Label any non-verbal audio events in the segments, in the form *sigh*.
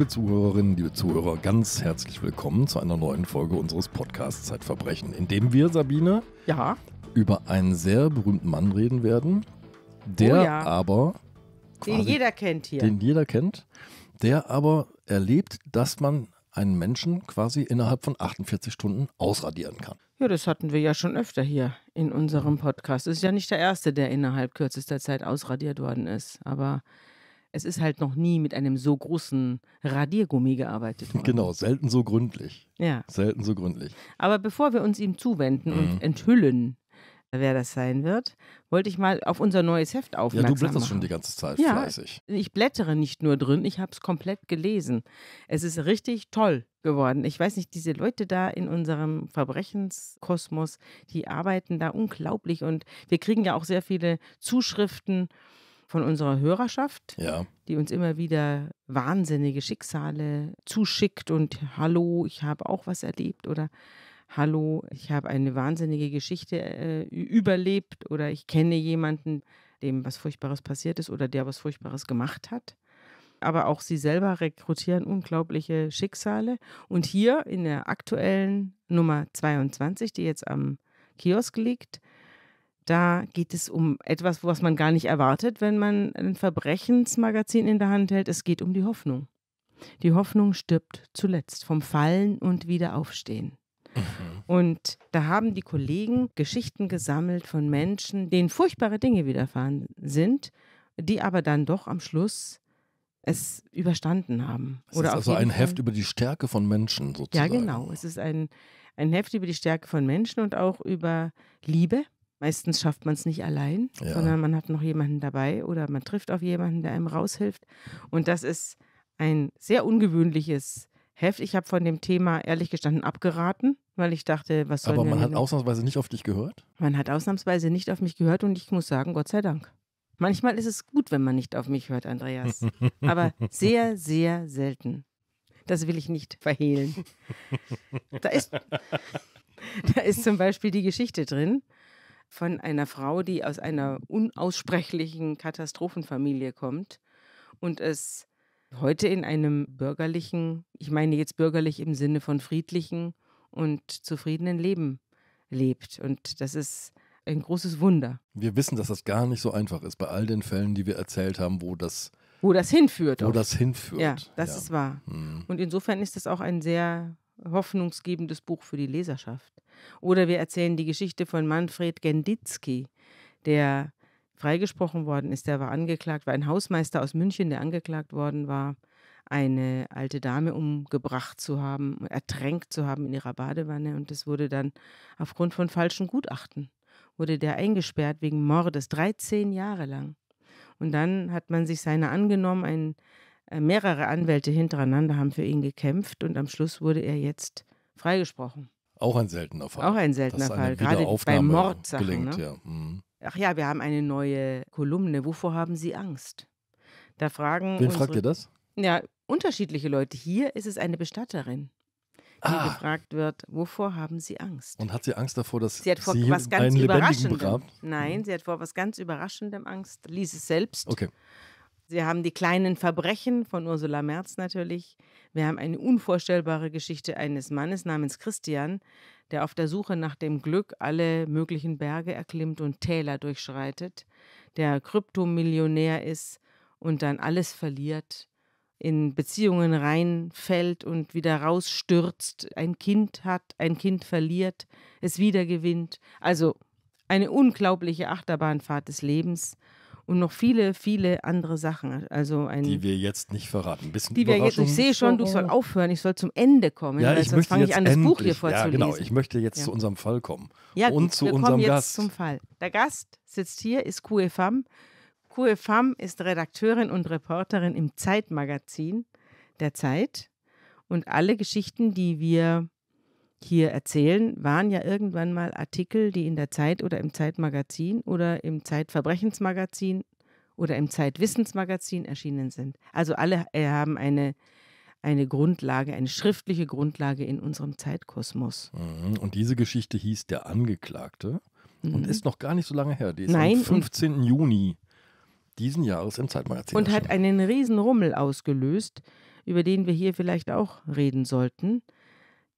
Liebe Zuhörerinnen, liebe Zuhörer, ganz herzlich willkommen zu einer neuen Folge unseres Podcasts Zeitverbrechen, in dem wir, Sabine, ja. über einen sehr berühmten Mann reden werden, der oh ja. aber. den jeder kennt hier. Den jeder kennt, der aber erlebt, dass man einen Menschen quasi innerhalb von 48 Stunden ausradieren kann. Ja, das hatten wir ja schon öfter hier in unserem Podcast. Es ist ja nicht der erste, der innerhalb kürzester Zeit ausradiert worden ist. Aber es ist halt noch nie mit einem so großen Radiergummi gearbeitet worden. Genau, selten so gründlich. Ja. Selten so gründlich. Aber bevor wir uns ihm zuwenden mhm. und enthüllen, wer das sein wird, wollte ich mal auf unser neues Heft aufmerksam machen. Ja, du blätterst machen. schon die ganze Zeit ja, fleißig. Ich blättere nicht nur drin, ich habe es komplett gelesen. Es ist richtig toll geworden. Ich weiß nicht, diese Leute da in unserem Verbrechenskosmos, die arbeiten da unglaublich und wir kriegen ja auch sehr viele Zuschriften von unserer Hörerschaft, ja. die uns immer wieder wahnsinnige Schicksale zuschickt und hallo, ich habe auch was erlebt oder hallo, ich habe eine wahnsinnige Geschichte äh, überlebt oder ich kenne jemanden, dem was Furchtbares passiert ist oder der was Furchtbares gemacht hat. Aber auch sie selber rekrutieren unglaubliche Schicksale. Und hier in der aktuellen Nummer 22, die jetzt am Kiosk liegt, da geht es um etwas, was man gar nicht erwartet, wenn man ein Verbrechensmagazin in der Hand hält. Es geht um die Hoffnung. Die Hoffnung stirbt zuletzt vom Fallen und Wiederaufstehen. Mhm. Und da haben die Kollegen Geschichten gesammelt von Menschen, denen furchtbare Dinge widerfahren sind, die aber dann doch am Schluss es überstanden haben. Es Oder ist also ein Heft über die Stärke von Menschen sozusagen. Ja, genau. Es ist ein, ein Heft über die Stärke von Menschen und auch über Liebe Meistens schafft man es nicht allein, ja. sondern man hat noch jemanden dabei oder man trifft auf jemanden, der einem raushilft. Und das ist ein sehr ungewöhnliches Heft. Ich habe von dem Thema ehrlich gestanden abgeraten, weil ich dachte, was soll Aber man hat ausnahmsweise nicht auf dich gehört? Man hat ausnahmsweise nicht auf mich gehört und ich muss sagen, Gott sei Dank. Manchmal ist es gut, wenn man nicht auf mich hört, Andreas. *laughs* Aber sehr, sehr selten. Das will ich nicht verhehlen. Da ist, *laughs* da ist zum Beispiel die Geschichte drin, von einer Frau, die aus einer unaussprechlichen Katastrophenfamilie kommt und es heute in einem bürgerlichen, ich meine jetzt bürgerlich im Sinne von friedlichen und zufriedenen Leben lebt. Und das ist ein großes Wunder. Wir wissen, dass das gar nicht so einfach ist bei all den Fällen, die wir erzählt haben, wo das wo das hinführt. Wo auch. das hinführt. Ja, das ja. ist wahr. Mhm. Und insofern ist das auch ein sehr hoffnungsgebendes Buch für die Leserschaft. Oder wir erzählen die Geschichte von Manfred Genditzki, der freigesprochen worden ist. Der war angeklagt, war ein Hausmeister aus München, der angeklagt worden war, eine alte Dame umgebracht zu haben, ertränkt zu haben in ihrer Badewanne. Und das wurde dann aufgrund von falschen Gutachten, wurde der eingesperrt wegen Mordes, 13 Jahre lang. Und dann hat man sich seiner angenommen, ein, äh, mehrere Anwälte hintereinander haben für ihn gekämpft und am Schluss wurde er jetzt freigesprochen. Auch ein seltener Fall. Auch ein seltener Fall, gerade bei Mordsachen. Gelingt, ne? ja. Mhm. Ach ja, wir haben eine neue Kolumne. Wovor haben Sie Angst? Da fragen. Wen unsere, fragt ihr das? Ja, unterschiedliche Leute. Hier ist es eine Bestatterin, die ah. gefragt wird, wovor haben Sie Angst? Und hat sie Angst davor, dass sie, hat vor sie was ganz einen Lebendigen Nein, mhm. sie hat vor was ganz Überraschendem Angst. Lies es selbst. Okay. Wir haben die kleinen Verbrechen von Ursula Merz natürlich. Wir haben eine unvorstellbare Geschichte eines Mannes namens Christian, der auf der Suche nach dem Glück alle möglichen Berge erklimmt und Täler durchschreitet, der Kryptomillionär ist und dann alles verliert, in Beziehungen reinfällt und wieder rausstürzt, ein Kind hat, ein Kind verliert, es wieder gewinnt. Also eine unglaubliche Achterbahnfahrt des Lebens, und noch viele, viele andere Sachen. Also ein, die wir jetzt nicht verraten. Bisschen die wir jetzt, ich sehe schon, du sollst oh, oh. aufhören, ich soll zum Ende kommen. Ja, ich sonst fange ich an, das endlich, Buch hier vorzulesen. Ja, genau, ich möchte jetzt ja. zu unserem Fall kommen. Ja, und gut, zu wir unserem kommen jetzt Gast. zum Fall. Der Gast sitzt hier, ist Kue Kue QFAM ist Redakteurin und Reporterin im Zeitmagazin der Zeit. Und alle Geschichten, die wir hier erzählen, waren ja irgendwann mal Artikel, die in der Zeit oder im Zeitmagazin oder im Zeitverbrechensmagazin oder im Zeitwissensmagazin erschienen sind. Also alle äh, haben eine, eine Grundlage, eine schriftliche Grundlage in unserem Zeitkosmos. Mhm. Und diese Geschichte hieß Der Angeklagte mhm. und ist noch gar nicht so lange her. Die ist Nein, am 15. Juni diesen Jahres im Zeitmagazin. Und hat einen riesen Rummel ausgelöst, über den wir hier vielleicht auch reden sollten.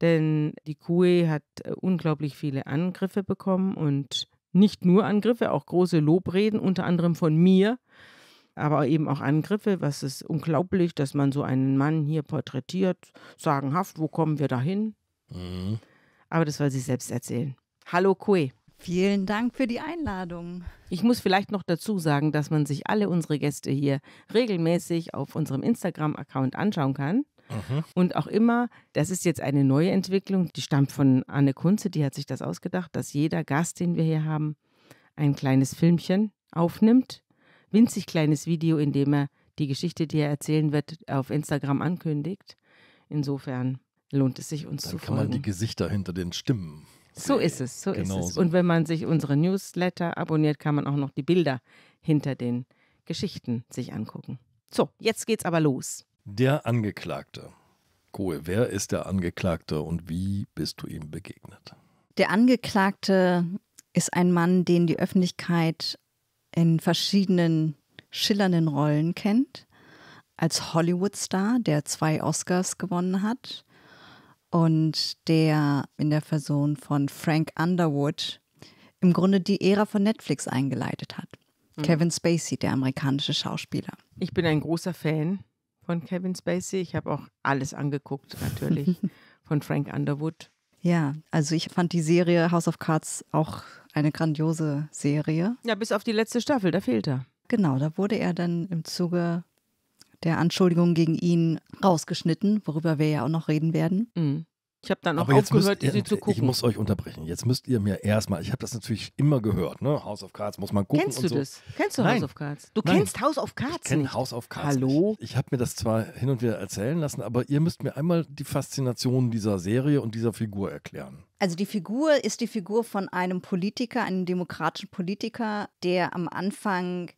Denn die Kue hat äh, unglaublich viele Angriffe bekommen und nicht nur Angriffe, auch große Lobreden, unter anderem von mir, aber eben auch Angriffe. Was ist unglaublich, dass man so einen Mann hier porträtiert, sagenhaft, wo kommen wir dahin? Mhm. Aber das soll sie selbst erzählen. Hallo Kue. Vielen Dank für die Einladung. Ich muss vielleicht noch dazu sagen, dass man sich alle unsere Gäste hier regelmäßig auf unserem Instagram-Account anschauen kann. Mhm. Und auch immer, das ist jetzt eine neue Entwicklung, die stammt von Anne Kunze, die hat sich das ausgedacht, dass jeder Gast, den wir hier haben, ein kleines Filmchen aufnimmt, winzig kleines Video, in dem er die Geschichte, die er erzählen wird, auf Instagram ankündigt. Insofern lohnt es sich uns Dann zu folgen. Dann kann man die Gesichter hinter den Stimmen so ist es, so genau ist es. So. Und wenn man sich unsere Newsletter abonniert, kann man auch noch die Bilder hinter den Geschichten sich angucken. So, jetzt geht's aber los. Der Angeklagte. Kohl, wer ist der Angeklagte und wie bist du ihm begegnet? Der Angeklagte ist ein Mann, den die Öffentlichkeit in verschiedenen schillernden Rollen kennt. Als Hollywood-Star, der zwei Oscars gewonnen hat und der in der Person von Frank Underwood im Grunde die Ära von Netflix eingeleitet hat. Mhm. Kevin Spacey, der amerikanische Schauspieler. Ich bin ein großer Fan von Kevin Spacey. Ich habe auch alles angeguckt, natürlich, *laughs* von Frank Underwood. Ja, also ich fand die Serie House of Cards auch eine grandiose Serie. Ja, bis auf die letzte Staffel, da fehlt er. Genau, da wurde er dann im Zuge der Anschuldigung gegen ihn rausgeschnitten, worüber wir ja auch noch reden werden. Mhm. Ich habe dann auch Aber aufgehört, müsst, sie zu gucken. Ich muss euch unterbrechen. Jetzt müsst ihr mir erstmal, ich habe das natürlich immer gehört, ne? House of Cards muss man gucken. Kennst du so. das? Kennst du Nein. House of Cards? Du Nein. kennst House of Cards? Ich kenne House of Cards. Hallo? Nicht. Ich habe mir das zwar hin und wieder erzählen lassen, aber ihr müsst mir einmal die Faszination dieser Serie und dieser Figur erklären. Also die Figur ist die Figur von einem Politiker, einem demokratischen Politiker, der am Anfang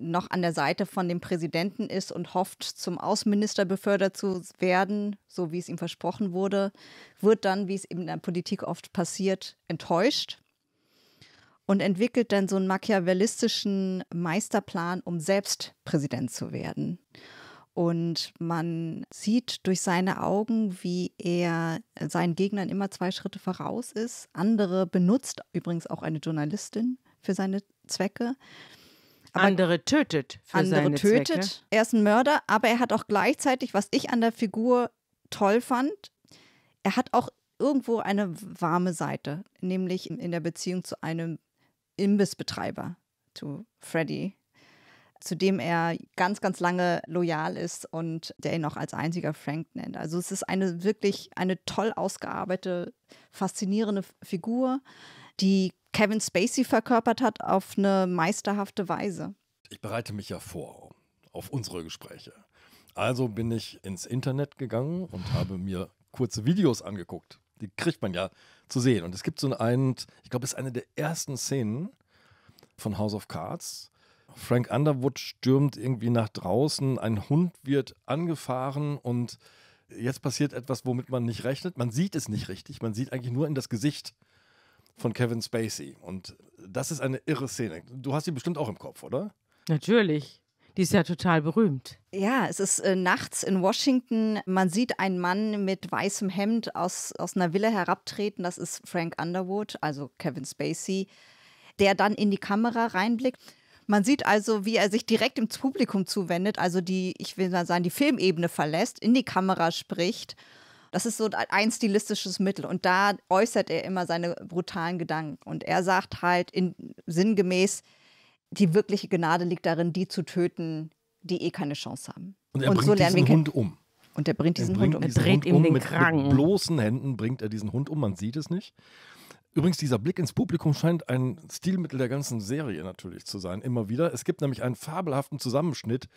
noch an der Seite von dem Präsidenten ist und hofft, zum Außenminister befördert zu werden, so wie es ihm versprochen wurde, wird dann, wie es eben in der Politik oft passiert, enttäuscht und entwickelt dann so einen machiavellistischen Meisterplan, um selbst Präsident zu werden. Und man sieht durch seine Augen, wie er seinen Gegnern immer zwei Schritte voraus ist. Andere benutzt übrigens auch eine Journalistin für seine Zwecke. Aber andere tötet. Für andere seine tötet. Zwecke. Er ist ein Mörder, aber er hat auch gleichzeitig, was ich an der Figur toll fand, er hat auch irgendwo eine warme Seite, nämlich in der Beziehung zu einem Imbissbetreiber, zu Freddy, zu dem er ganz, ganz lange loyal ist und der ihn auch als einziger Frank nennt. Also es ist eine wirklich eine toll ausgearbeitete, faszinierende Figur die Kevin Spacey verkörpert hat auf eine meisterhafte Weise. Ich bereite mich ja vor auf unsere Gespräche. Also bin ich ins Internet gegangen und habe mir kurze Videos angeguckt. Die kriegt man ja zu sehen. Und es gibt so einen, ich glaube, es ist eine der ersten Szenen von House of Cards. Frank Underwood stürmt irgendwie nach draußen, ein Hund wird angefahren und jetzt passiert etwas, womit man nicht rechnet. Man sieht es nicht richtig, man sieht eigentlich nur in das Gesicht von Kevin Spacey. Und das ist eine irre Szene. Du hast sie bestimmt auch im Kopf, oder? Natürlich. Die ist ja total berühmt. Ja, es ist äh, nachts in Washington. Man sieht einen Mann mit weißem Hemd aus, aus einer Villa herabtreten. Das ist Frank Underwood, also Kevin Spacey, der dann in die Kamera reinblickt. Man sieht also, wie er sich direkt ins Publikum zuwendet, also die, ich will mal sagen, die Filmebene verlässt, in die Kamera spricht das ist so ein stilistisches Mittel und da äußert er immer seine brutalen Gedanken. Und er sagt halt in, sinngemäß, die wirkliche Gnade liegt darin, die zu töten, die eh keine Chance haben. Und er und bringt so diesen Hund um. Und er bringt diesen er bringt Hund um. Er dreht ihm um. den mit, Kragen. Mit bloßen Händen bringt er diesen Hund um, man sieht es nicht. Übrigens, dieser Blick ins Publikum scheint ein Stilmittel der ganzen Serie natürlich zu sein, immer wieder. Es gibt nämlich einen fabelhaften Zusammenschnitt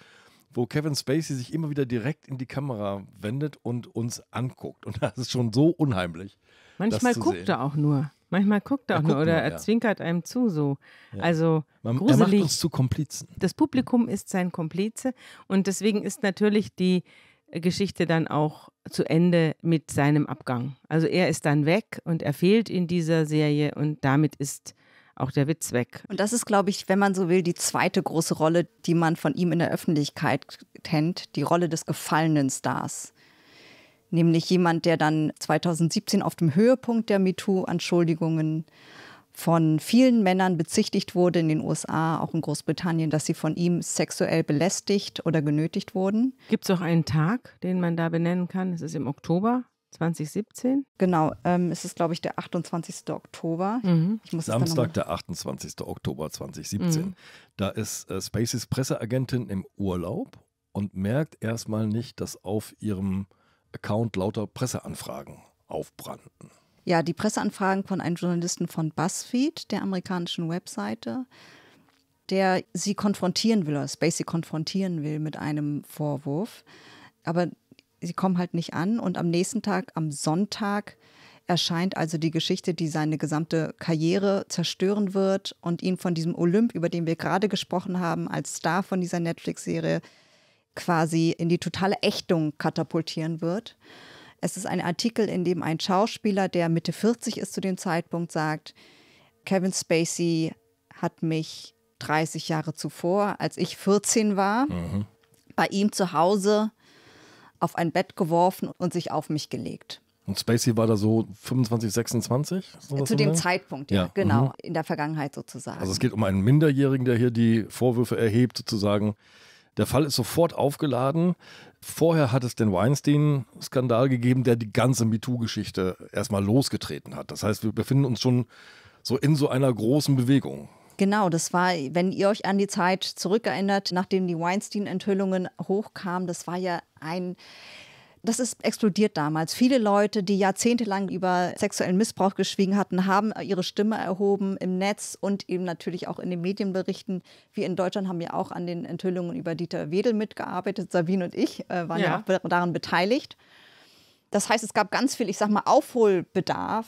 wo Kevin Spacey sich immer wieder direkt in die Kamera wendet und uns anguckt. Und das ist schon so unheimlich. Manchmal guckt sehen. er auch nur. Manchmal guckt er, er auch guckt nur oder nur, er zwinkert einem zu so. Ja. Also Man, gruselig. Er macht uns zu Komplizen. Das Publikum ist sein Komplize und deswegen ist natürlich die Geschichte dann auch zu Ende mit seinem Abgang. Also er ist dann weg und er fehlt in dieser Serie und damit ist auch der Witz weg. Und das ist, glaube ich, wenn man so will, die zweite große Rolle, die man von ihm in der Öffentlichkeit kennt, die Rolle des gefallenen Stars. Nämlich jemand, der dann 2017 auf dem Höhepunkt der MeToo-Anschuldigungen von vielen Männern bezichtigt wurde in den USA, auch in Großbritannien, dass sie von ihm sexuell belästigt oder genötigt wurden. Gibt es auch einen Tag, den man da benennen kann? Es ist im Oktober. 2017? Genau, ähm, es ist, glaube ich, der 28. Oktober. Mhm. Samstag, der 28. Oktober 2017. Mhm. Da ist äh, Spaces Presseagentin im Urlaub und merkt erstmal nicht, dass auf ihrem Account lauter Presseanfragen aufbrannten. Ja, die Presseanfragen von einem Journalisten von BuzzFeed, der amerikanischen Webseite, der sie konfrontieren will oder Spacey konfrontieren will mit einem Vorwurf. Aber sie kommen halt nicht an. Und am nächsten Tag, am Sonntag, erscheint also die Geschichte, die seine gesamte Karriere zerstören wird und ihn von diesem Olymp, über den wir gerade gesprochen haben, als Star von dieser Netflix-Serie quasi in die totale Ächtung katapultieren wird. Es ist ein Artikel, in dem ein Schauspieler, der Mitte 40 ist zu dem Zeitpunkt, sagt, Kevin Spacey hat mich 30 Jahre zuvor, als ich 14 war, mhm. bei ihm zu Hause auf ein Bett geworfen und sich auf mich gelegt. Und Spacey war da so 25, 26? Äh, zu dem Zeitpunkt, ja, ja. genau, mhm. in der Vergangenheit sozusagen. Also es geht um einen Minderjährigen, der hier die Vorwürfe erhebt, sozusagen. Der Fall ist sofort aufgeladen. Vorher hat es den Weinstein-Skandal gegeben, der die ganze MeToo-Geschichte erstmal losgetreten hat. Das heißt, wir befinden uns schon so in so einer großen Bewegung. Genau, das war, wenn ihr euch an die Zeit zurückerinnert, nachdem die Weinstein-Enthüllungen hochkamen, das war ja ein das ist explodiert damals. Viele Leute, die jahrzehntelang über sexuellen Missbrauch geschwiegen hatten, haben ihre Stimme erhoben im Netz und eben natürlich auch in den Medienberichten. Wir in Deutschland haben ja auch an den Enthüllungen über Dieter Wedel mitgearbeitet. Sabine und ich äh, waren ja. ja auch daran beteiligt. Das heißt, es gab ganz viel, ich sag mal, Aufholbedarf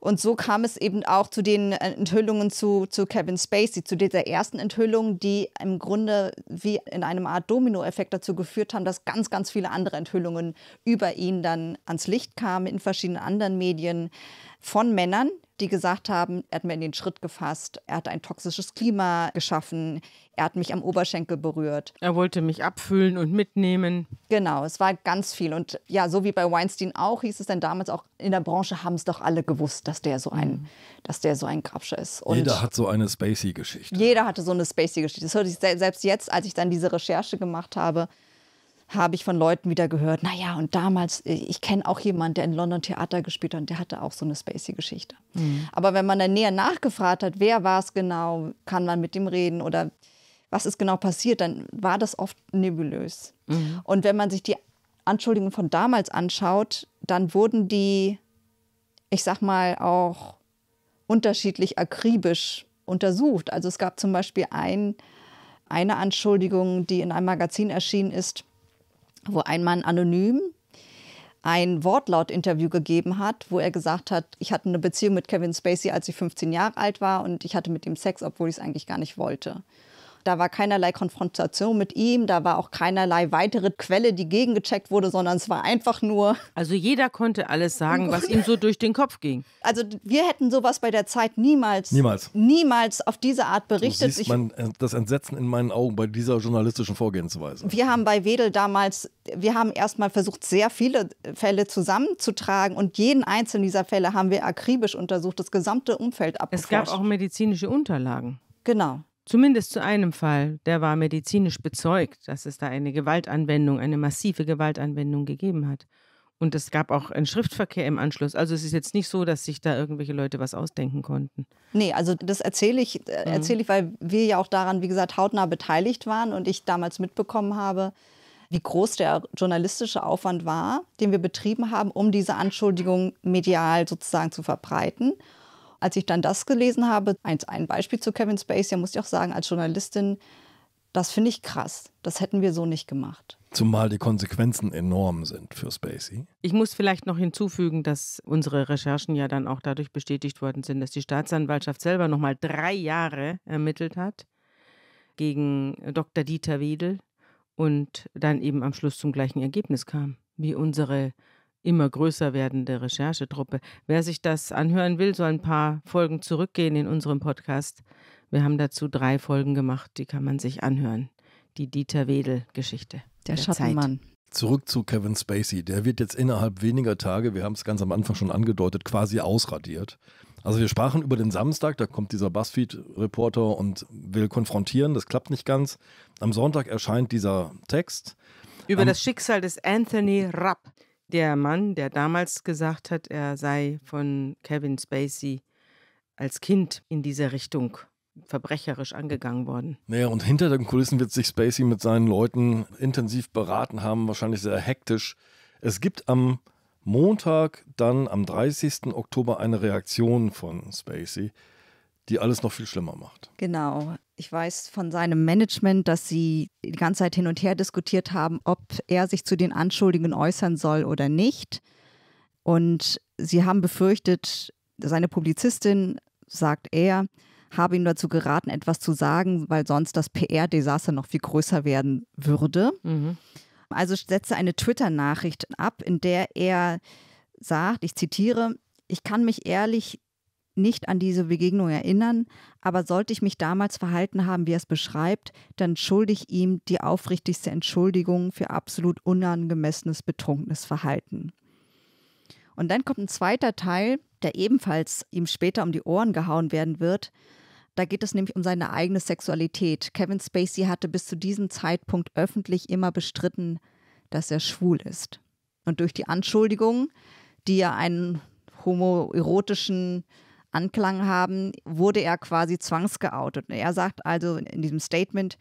und so kam es eben auch zu den äh, Enthüllungen zu, zu Kevin Spacey, zu dieser ersten Enthüllung, die im Grunde wie in einem Art Dominoeffekt dazu geführt haben, dass ganz, ganz viele andere Enthüllungen über ihn dann ans Licht kamen in verschiedenen anderen Medien von Männern, die gesagt haben, er hat mir in den Schritt gefasst, er hat ein toxisches Klima geschaffen, er hat mich am Oberschenkel berührt. Er wollte mich abfüllen und mitnehmen. Genau, es war ganz viel. Und ja, so wie bei Weinstein auch, hieß es dann damals auch, in der Branche haben es doch alle gewusst, dass der so ein, mhm. dass der so ein Grabscher ist. Und jeder hat so eine Spacey-Geschichte. Jeder hatte so eine Spacey-Geschichte. Das hörte ich selbst jetzt, als ich dann diese Recherche gemacht habe, habe ich von Leuten wieder gehört, naja, und damals, äh, ich kenne auch jemanden, der in London Theater gespielt hat und der hatte auch so eine spacey Geschichte. Mhm. Aber wenn man dann näher nachgefragt hat, wer war es genau, kann man mit dem reden oder was ist genau passiert, dann war das oft nebulös. Mhm. Und wenn man sich die Anschuldigungen von damals anschaut, dann wurden die, ich sag mal, auch unterschiedlich akribisch untersucht. Also es gab zum Beispiel ein, eine Anschuldigung, die in einem Magazin erschienen ist, wo ein Mann anonym ein Wortlaut-Interview gegeben hat, wo er gesagt hat, ich hatte eine Beziehung mit Kevin Spacey, als ich 15 Jahre alt war und ich hatte mit ihm Sex, obwohl ich es eigentlich gar nicht wollte. Da war keinerlei Konfrontation mit ihm, da war auch keinerlei weitere Quelle, die gegengecheckt wurde, sondern es war einfach nur. Also jeder konnte alles sagen, was ihm so durch den Kopf ging. Also wir hätten sowas bei der Zeit niemals, niemals, niemals auf diese Art berichtet. Du siehst ich, mein, äh, das Entsetzen in meinen Augen bei dieser journalistischen Vorgehensweise. Wir haben bei Wedel damals, wir haben erstmal versucht, sehr viele Fälle zusammenzutragen und jeden einzelnen dieser Fälle haben wir akribisch untersucht, das gesamte Umfeld abgeforscht. Es gab auch medizinische Unterlagen. Genau. Zumindest zu einem Fall, der war medizinisch bezeugt, dass es da eine Gewaltanwendung, eine massive Gewaltanwendung gegeben hat. Und es gab auch einen Schriftverkehr im Anschluss. Also es ist jetzt nicht so, dass sich da irgendwelche Leute was ausdenken konnten. Nee, also das erzähle ich, äh, mhm. erzähl ich, weil wir ja auch daran, wie gesagt, hautnah beteiligt waren und ich damals mitbekommen habe, wie groß der journalistische Aufwand war, den wir betrieben haben, um diese Anschuldigung medial sozusagen zu verbreiten als ich dann das gelesen habe, ein, ein Beispiel zu Kevin Spacey, muss ich auch sagen, als Journalistin, das finde ich krass. Das hätten wir so nicht gemacht. Zumal die Konsequenzen enorm sind für Spacey. Ich muss vielleicht noch hinzufügen, dass unsere Recherchen ja dann auch dadurch bestätigt worden sind, dass die Staatsanwaltschaft selber nochmal drei Jahre ermittelt hat gegen Dr. Dieter Wedel und dann eben am Schluss zum gleichen Ergebnis kam, wie unsere immer größer werdende Recherchetruppe. Wer sich das anhören will, soll ein paar Folgen zurückgehen in unserem Podcast. Wir haben dazu drei Folgen gemacht, die kann man sich anhören. Die Dieter Wedel-Geschichte. Der, der Schattenmann. Zeit. Zurück zu Kevin Spacey. Der wird jetzt innerhalb weniger Tage, wir haben es ganz am Anfang schon angedeutet, quasi ausradiert. Also wir sprachen über den Samstag, da kommt dieser Buzzfeed-Reporter und will konfrontieren, das klappt nicht ganz. Am Sonntag erscheint dieser Text. Über um, das Schicksal des Anthony Rapp der Mann, der damals gesagt hat, er sei von Kevin Spacey als Kind in diese Richtung verbrecherisch angegangen worden. Naja, und hinter den Kulissen wird sich Spacey mit seinen Leuten intensiv beraten haben, wahrscheinlich sehr hektisch. Es gibt am Montag dann am 30. Oktober eine Reaktion von Spacey die alles noch viel schlimmer macht. Genau. Ich weiß von seinem Management, dass sie die ganze Zeit hin und her diskutiert haben, ob er sich zu den Anschuldigungen äußern soll oder nicht. Und sie haben befürchtet, seine Publizistin, sagt er, habe ihm dazu geraten, etwas zu sagen, weil sonst das PR-Desaster noch viel größer werden würde. Mhm. Also setzte eine Twitter-Nachricht ab, in der er sagt, ich zitiere, ich kann mich ehrlich nicht an diese Begegnung erinnern, aber sollte ich mich damals verhalten haben, wie er es beschreibt, dann schulde ich ihm die aufrichtigste Entschuldigung für absolut unangemessenes betrunkenes Verhalten. Und dann kommt ein zweiter Teil, der ebenfalls ihm später um die Ohren gehauen werden wird. Da geht es nämlich um seine eigene Sexualität. Kevin Spacey hatte bis zu diesem Zeitpunkt öffentlich immer bestritten, dass er schwul ist. Und durch die Anschuldigungen, die ja einen homoerotischen Anklang haben, wurde er quasi zwangsgeoutet. Er sagt also in diesem Statement,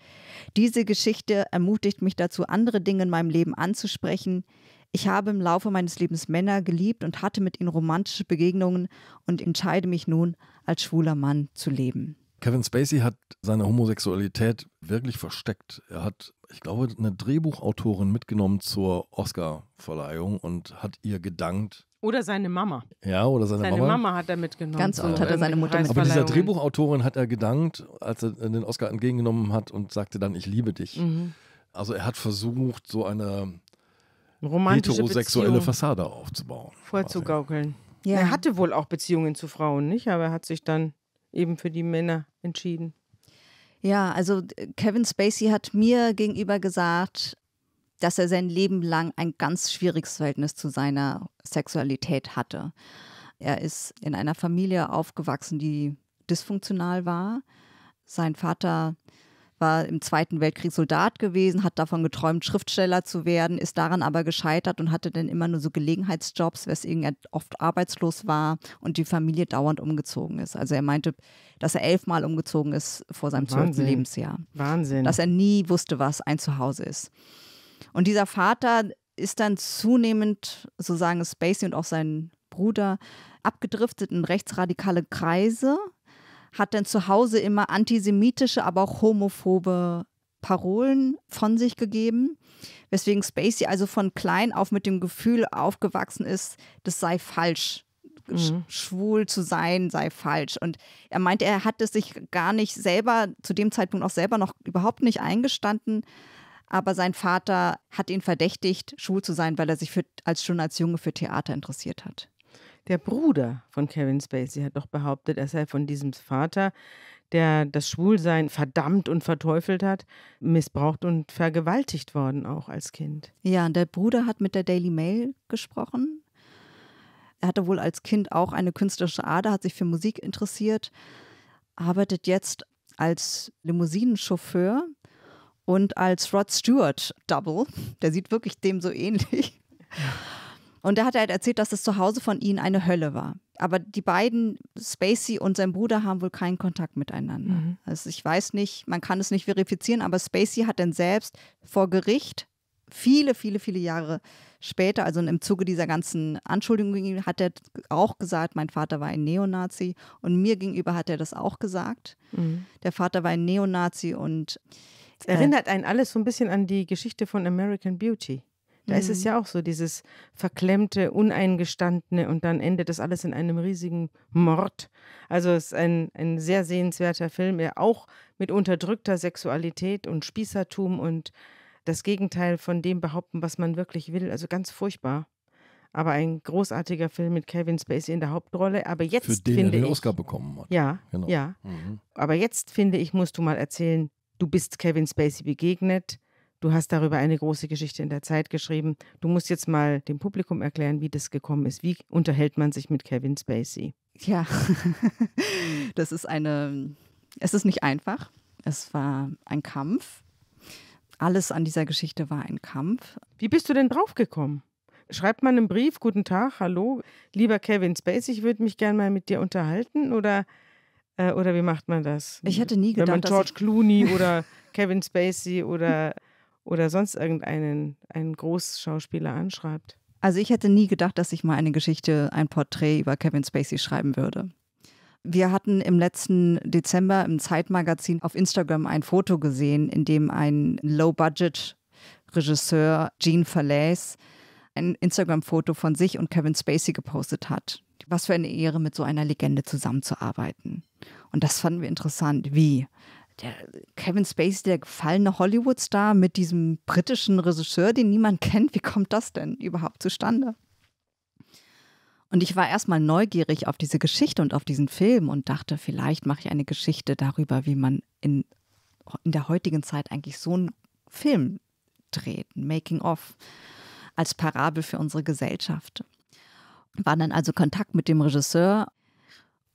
diese Geschichte ermutigt mich dazu, andere Dinge in meinem Leben anzusprechen. Ich habe im Laufe meines Lebens Männer geliebt und hatte mit ihnen romantische Begegnungen und entscheide mich nun, als schwuler Mann zu leben. Kevin Spacey hat seine Homosexualität wirklich versteckt. Er hat, ich glaube, eine Drehbuchautorin mitgenommen zur Oscar-Verleihung und hat ihr gedankt, oder seine Mama. Ja, oder seine, seine Mama. Seine Mama hat er mitgenommen. Ganz oft hat er seine Mutter mitgenommen. Aber dieser Drehbuchautorin hat er gedankt, als er den Oscar entgegengenommen hat und sagte dann, ich liebe dich. Mhm. Also er hat versucht, so eine Romantische heterosexuelle Beziehung. Fassade aufzubauen. Vorzugaukeln. Ja. Er hatte wohl auch Beziehungen zu Frauen, nicht? Aber er hat sich dann eben für die Männer entschieden. Ja, also Kevin Spacey hat mir gegenüber gesagt, dass er sein Leben lang ein ganz schwieriges Verhältnis zu seiner Sexualität hatte. Er ist in einer Familie aufgewachsen, die dysfunktional war. Sein Vater war im Zweiten Weltkrieg Soldat gewesen, hat davon geträumt, Schriftsteller zu werden, ist daran aber gescheitert und hatte dann immer nur so Gelegenheitsjobs, weswegen er oft arbeitslos war und die Familie dauernd umgezogen ist. Also er meinte, dass er elfmal umgezogen ist vor seinem zwölften Lebensjahr. Wahnsinn. Dass er nie wusste, was ein Zuhause ist. Und dieser Vater ist dann zunehmend, so sagen es Spacey und auch sein Bruder, abgedriftet in rechtsradikale Kreise, hat dann zu Hause immer antisemitische, aber auch homophobe Parolen von sich gegeben, weswegen Spacey also von klein auf mit dem Gefühl aufgewachsen ist, das sei falsch. Mhm. Schwul zu sein sei falsch. Und er meinte, er hat es sich gar nicht selber, zu dem Zeitpunkt auch selber noch überhaupt nicht eingestanden, aber sein Vater hat ihn verdächtigt, schwul zu sein, weil er sich für, als schon als Junge für Theater interessiert hat. Der Bruder von Kevin Spacey hat doch behauptet, er sei von diesem Vater, der das Schwulsein verdammt und verteufelt hat, missbraucht und vergewaltigt worden, auch als Kind. Ja, und der Bruder hat mit der Daily Mail gesprochen. Er hatte wohl als Kind auch eine künstlerische Ader, hat sich für Musik interessiert, arbeitet jetzt als Limousinenchauffeur und als Rod Stewart Double. Der sieht wirklich dem so ähnlich. Und der hat halt erzählt, dass das Zuhause von ihnen eine Hölle war. Aber die beiden, Spacey und sein Bruder, haben wohl keinen Kontakt miteinander. Mhm. Also ich weiß nicht, man kann es nicht verifizieren, aber Spacey hat dann selbst vor Gericht viele, viele, viele Jahre später, also im Zuge dieser ganzen Anschuldigungen, hat er auch gesagt, mein Vater war ein Neonazi. Und mir gegenüber hat er das auch gesagt. Mhm. Der Vater war ein Neonazi und es erinnert einen alles so ein bisschen an die Geschichte von American Beauty. Da mhm. ist es mhm. ja auch so, dieses verklemmte, uneingestandene und dann endet das alles in einem riesigen Mord. Also es ist ein, ein sehr sehenswerter Film, der auch mit unterdrückter Sexualität und Spießertum und das Gegenteil von dem behaupten, was man wirklich will. Also ganz furchtbar. Aber ein großartiger Film mit Kevin Spacey in der Hauptrolle. Aber jetzt Für den finde er den ich, Oscar bekommen hat. Ja, genau. ja. Mhm. Aber jetzt finde ich, musst du mal erzählen, du bist Kevin Spacey begegnet, du hast darüber eine große Geschichte in der Zeit geschrieben, du musst jetzt mal dem Publikum erklären, wie das gekommen ist. Wie unterhält man sich mit Kevin Spacey? Ja, *laughs* das ist eine, es ist nicht einfach. Es war ein Kampf. Alles an dieser Geschichte war ein Kampf. Wie bist du denn draufgekommen? Schreibt man einen Brief, guten Tag, hallo, lieber Kevin Spacey, ich würde mich gerne mal mit dir unterhalten oder äh, oder wie macht man das? Ich hätte nie gedacht, Wenn man George Clooney *laughs* oder Kevin Spacey oder, oder sonst irgendeinen einen Großschauspieler anschreibt. Also ich hätte nie gedacht, dass ich mal eine Geschichte, ein Porträt über Kevin Spacey schreiben würde. Wir hatten im letzten Dezember im Zeitmagazin auf Instagram ein Foto gesehen, in dem ein Low-Budget-Regisseur Gene Falaise ein Instagram-Foto von sich und Kevin Spacey gepostet hat was für eine Ehre, mit so einer Legende zusammenzuarbeiten. Und das fanden wir interessant. Wie? Der Kevin Spacey, der gefallene Hollywood-Star mit diesem britischen Regisseur, den niemand *laughs* kennt. Wie kommt das denn überhaupt zustande? Und ich war erstmal neugierig auf diese Geschichte und auf diesen Film und dachte, vielleicht mache ich eine Geschichte darüber, wie man in, in der heutigen Zeit eigentlich so einen Film dreht, Making-of, als Parabel für unsere Gesellschaft war dann also Kontakt mit dem Regisseur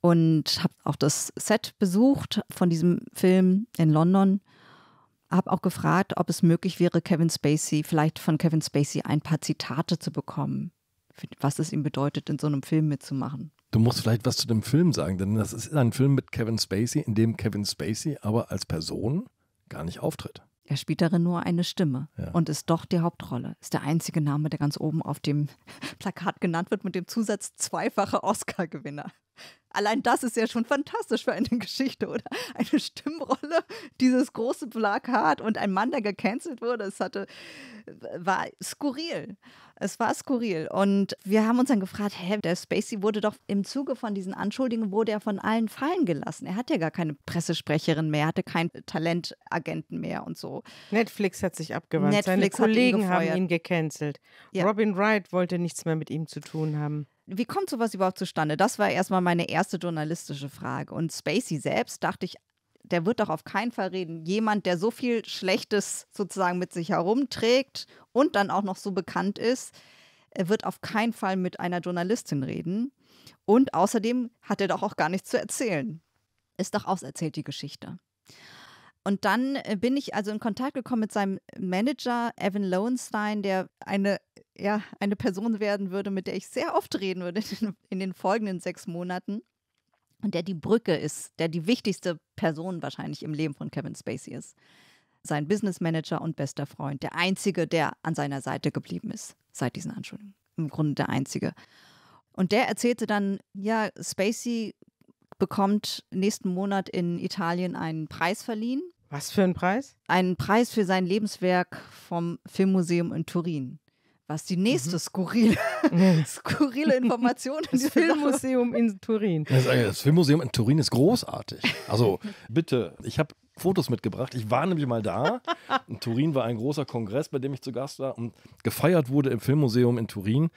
und habe auch das Set besucht von diesem Film in London. Habe auch gefragt, ob es möglich wäre, Kevin Spacey, vielleicht von Kevin Spacey ein paar Zitate zu bekommen, was es ihm bedeutet, in so einem Film mitzumachen. Du musst vielleicht was zu dem Film sagen, denn das ist ein Film mit Kevin Spacey, in dem Kevin Spacey aber als Person gar nicht auftritt. Er spielt darin nur eine Stimme ja. und ist doch die Hauptrolle. Ist der einzige Name, der ganz oben auf dem *laughs* Plakat genannt wird, mit dem Zusatz zweifache Oscar-Gewinner. Allein das ist ja schon fantastisch für eine *laughs* Geschichte, oder? Eine Stimmrolle, dieses große Plakat und ein Mann, der gecancelt wurde. Es hatte, war skurril. Es war skurril. Und wir haben uns dann gefragt, hä, der Spacey wurde doch im Zuge von diesen Anschuldigungen, wurde er von allen fallen gelassen. Er hat ja gar keine Pressesprecherin mehr, hatte keinen Talentagenten mehr und so. Netflix hat sich abgewandt. Netflix Seine Kollegen ihn haben ihn gecancelt. Ja. Robin Wright wollte nichts mehr mit ihm zu tun haben. Wie kommt sowas überhaupt zustande? Das war erstmal meine erste journalistische Frage. Und Spacey selbst dachte ich, der wird doch auf keinen Fall reden. Jemand, der so viel Schlechtes sozusagen mit sich herumträgt und dann auch noch so bekannt ist, wird auf keinen Fall mit einer Journalistin reden. Und außerdem hat er doch auch gar nichts zu erzählen. Ist doch auserzählt die Geschichte. Und dann äh, bin ich also in Kontakt gekommen mit seinem Manager Evan Lowenstein, der eine, ja, eine Person werden würde, mit der ich sehr oft reden würde in den folgenden sechs Monaten. Und der die Brücke ist, der die wichtigste Person wahrscheinlich im Leben von Kevin Spacey ist. Sein Businessmanager und bester Freund, der einzige, der an seiner Seite geblieben ist seit diesen Anschuldigungen. Im Grunde der einzige. Und der erzählte dann, ja, Spacey bekommt nächsten Monat in Italien einen Preis verliehen. Was für einen Preis? Einen Preis für sein Lebenswerk vom Filmmuseum in Turin. Was die nächste mhm. skurrile, *laughs* *laughs* skurrile Information Das Filmmuseum in Turin. Das, das Filmmuseum in Turin ist großartig. Also bitte, ich habe Fotos mitgebracht. Ich war nämlich mal da. In Turin war ein großer Kongress, bei dem ich zu Gast war und gefeiert wurde im Filmmuseum in Turin.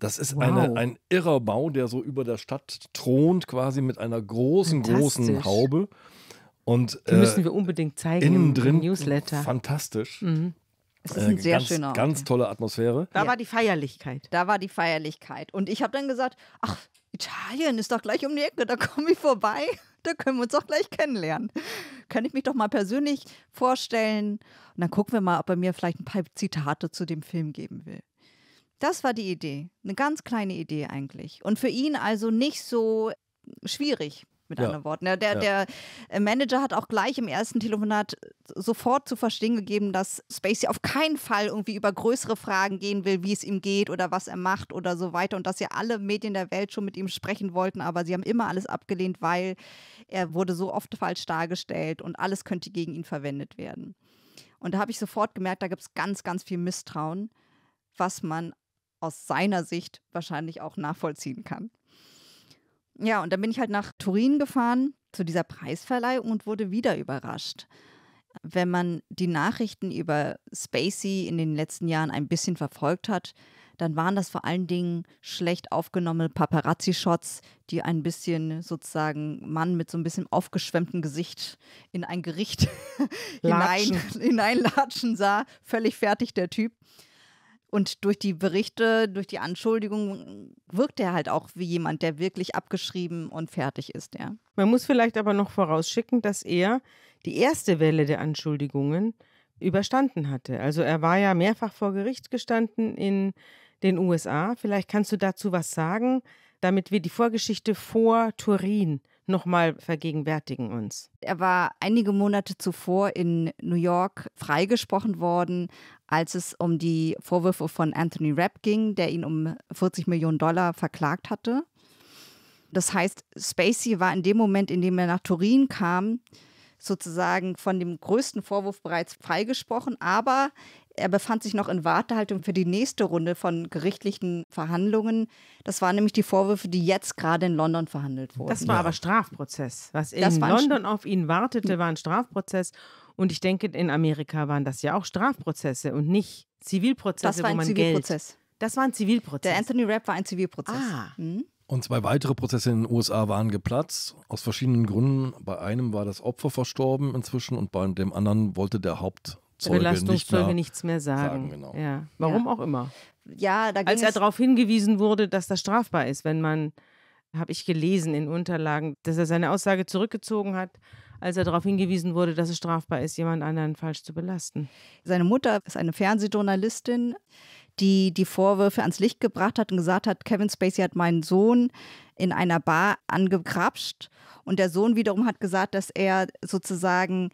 Das ist wow. eine, ein irrer Bau, der so über der Stadt thront, quasi mit einer großen, großen Haube. Und, Die müssen äh, wir unbedingt zeigen innen drin, im Newsletter. Fantastisch. Mhm. Es ist ein äh, sehr ganz, schöner Ort. Ganz tolle Atmosphäre. Da ja. war die Feierlichkeit. Da war die Feierlichkeit. Und ich habe dann gesagt, ach, Italien ist doch gleich um die Ecke, da *laughs* komme ich vorbei, da können wir uns doch gleich kennenlernen. Kann ich mich doch mal persönlich vorstellen. Und dann gucken wir mal, ob er mir vielleicht ein paar Zitate zu dem Film geben will. Das war die Idee. Eine ganz kleine Idee eigentlich. Und für ihn also nicht so schwierig, mit ja. anderen Worten. Der, ja. der äh, Manager hat auch gleich im ersten Telefonat äh, sofort zu verstehen gegeben, dass Spacey auf keinen Fall irgendwie über größere Fragen gehen will, wie es ihm geht oder was er macht oder so weiter. Und dass ja alle Medien der Welt schon mit ihm sprechen wollten, aber sie haben immer alles abgelehnt, weil er wurde so oft falsch dargestellt und alles könnte gegen ihn verwendet werden. Und da habe ich sofort gemerkt, da gibt es ganz, ganz viel Misstrauen, was man aus seiner Sicht wahrscheinlich auch nachvollziehen kann. Ja, und dann bin ich halt nach Turin gefahren zu dieser Preisverleihung und wurde wieder überrascht. Wenn man die Nachrichten über Spacey in den letzten Jahren ein bisschen verfolgt hat, dann waren das vor allen Dingen schlecht aufgenommene Paparazzi-Shots, die ein bisschen sozusagen Mann mit so ein bisschen aufgeschwemmtem Gesicht in ein Gericht *laughs* hinein, hineinlatschen sah. Völlig fertig der Typ. Und durch die Berichte, durch die Anschuldigungen wirkt er halt auch wie jemand, der wirklich abgeschrieben und fertig ist, ja. Man muss vielleicht aber noch vorausschicken, dass er die erste Welle der Anschuldigungen überstanden hatte. Also er war ja mehrfach vor Gericht gestanden in den USA. Vielleicht kannst du dazu was sagen, damit wir die Vorgeschichte vor Turin nochmal vergegenwärtigen uns. Er war einige Monate zuvor in New York freigesprochen worden, als es um die Vorwürfe von Anthony Rapp ging, der ihn um 40 Millionen Dollar verklagt hatte. Das heißt, Spacey war in dem Moment, in dem er nach Turin kam, sozusagen von dem größten Vorwurf bereits freigesprochen, aber er befand sich noch in Wartehaltung für die nächste Runde von gerichtlichen Verhandlungen. Das waren nämlich die Vorwürfe, die jetzt gerade in London verhandelt wurden. Das war ja. aber Strafprozess. Was in London auf ihn wartete, hm. war ein Strafprozess. Und ich denke, in Amerika waren das ja auch Strafprozesse und nicht Zivilprozesse, das war ein wo man Zivilprozess. Geld. Das war ein Zivilprozess. Der Anthony Rapp war ein Zivilprozess. Ah. Mhm. Und zwei weitere Prozesse in den USA waren geplatzt, aus verschiedenen Gründen. Bei einem war das Opfer verstorben inzwischen und bei dem anderen wollte der Haupt Zeuge Belastungszeuge nicht nichts mehr sagen. sagen genau. ja. Warum ja. auch immer. Ja, da Als er darauf hingewiesen wurde, dass das strafbar ist, wenn man habe ich gelesen in Unterlagen, dass er seine Aussage zurückgezogen hat, als er darauf hingewiesen wurde, dass es strafbar ist, jemand anderen falsch zu belasten. Seine Mutter ist eine Fernsehjournalistin, die die Vorwürfe ans Licht gebracht hat und gesagt hat, Kevin Spacey hat meinen Sohn in einer Bar angekrapscht und der Sohn wiederum hat gesagt, dass er sozusagen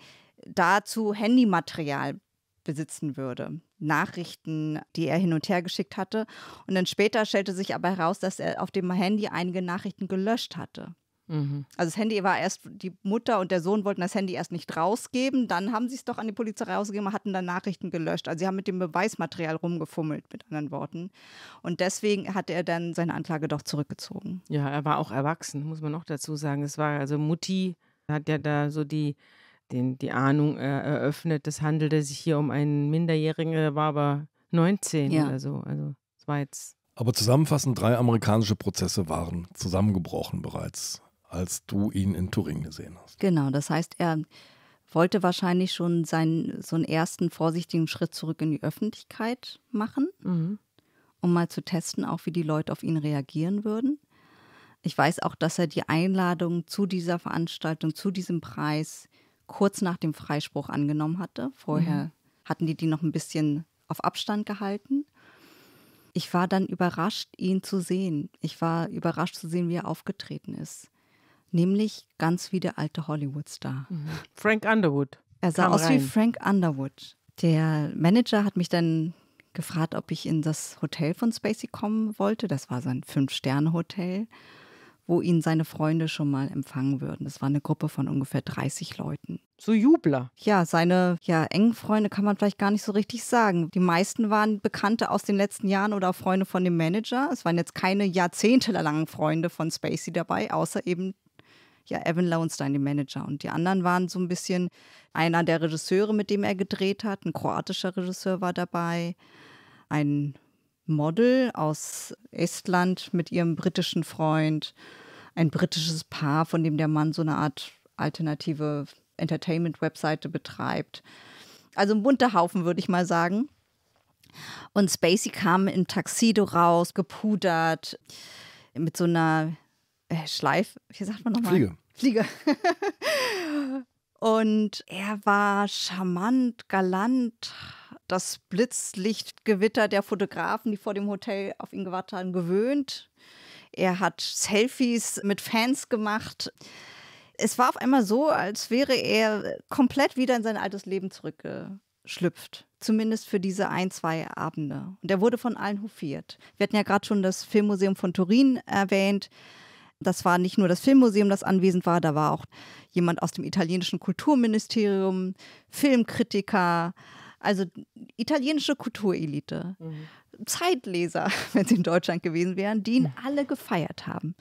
dazu Handymaterial besitzen würde. Nachrichten, die er hin und her geschickt hatte. Und dann später stellte sich aber heraus, dass er auf dem Handy einige Nachrichten gelöscht hatte. Mhm. Also das Handy war erst, die Mutter und der Sohn wollten das Handy erst nicht rausgeben, dann haben sie es doch an die Polizei rausgegeben, und hatten dann Nachrichten gelöscht. Also sie haben mit dem Beweismaterial rumgefummelt, mit anderen Worten. Und deswegen hatte er dann seine Anklage doch zurückgezogen. Ja, er war auch erwachsen, muss man noch dazu sagen. Es war also Mutti, hat ja da so die den, die Ahnung äh, eröffnet. Das handelte sich hier um einen Minderjährigen, der war aber 19 ja. oder so. Also es war jetzt. Aber zusammenfassend, drei amerikanische Prozesse waren zusammengebrochen bereits, als du ihn in Turin gesehen hast. Genau, das heißt, er wollte wahrscheinlich schon seinen, so einen ersten vorsichtigen Schritt zurück in die Öffentlichkeit machen, mhm. um mal zu testen, auch wie die Leute auf ihn reagieren würden. Ich weiß auch, dass er die Einladung zu dieser Veranstaltung, zu diesem Preis kurz nach dem Freispruch angenommen hatte. Vorher mhm. hatten die die noch ein bisschen auf Abstand gehalten. Ich war dann überrascht, ihn zu sehen. Ich war überrascht zu sehen, wie er aufgetreten ist. Nämlich ganz wie der alte Hollywood-Star. Mhm. Frank Underwood. Er sah aus rein. wie Frank Underwood. Der Manager hat mich dann gefragt, ob ich in das Hotel von Spacey kommen wollte. Das war sein Fünf-Sterne-Hotel. So wo ihn seine Freunde schon mal empfangen würden. Das war eine Gruppe von ungefähr 30 Leuten. So Jubler. Ja, seine ja, engen Freunde kann man vielleicht gar nicht so richtig sagen. Die meisten waren Bekannte aus den letzten Jahren oder auch Freunde von dem Manager. Es waren jetzt keine jahrzehntelangen Freunde von Spacey dabei, außer eben ja, Evan Lowenstein, der Manager. Und die anderen waren so ein bisschen einer der Regisseure, mit dem er gedreht hat. Ein kroatischer Regisseur war dabei. Ein Model aus Estland mit ihrem britischen Freund, ein britisches Paar, von dem der Mann so eine Art alternative Entertainment-Webseite betreibt. Also ein bunter Haufen, würde ich mal sagen. Und Spacey kam im Taxido raus, gepudert, mit so einer äh, Schleife, wie sagt man nochmal? Fliege. Fliege. *laughs* Und er war charmant, galant, das Blitzlichtgewitter der Fotografen, die vor dem Hotel auf ihn gewartet haben, gewöhnt. Er hat Selfies mit Fans gemacht. Es war auf einmal so, als wäre er komplett wieder in sein altes Leben zurückgeschlüpft. Zumindest für diese ein, zwei Abende. Und er wurde von allen hofiert. Wir hatten ja gerade schon das Filmmuseum von Turin erwähnt. Das war nicht nur das Filmmuseum, das anwesend war, da war auch jemand aus dem italienischen Kulturministerium, Filmkritiker, also italienische Kulturelite, mhm. Zeitleser, *laughs* wenn sie in Deutschland gewesen wären, die ihn mhm. alle gefeiert haben.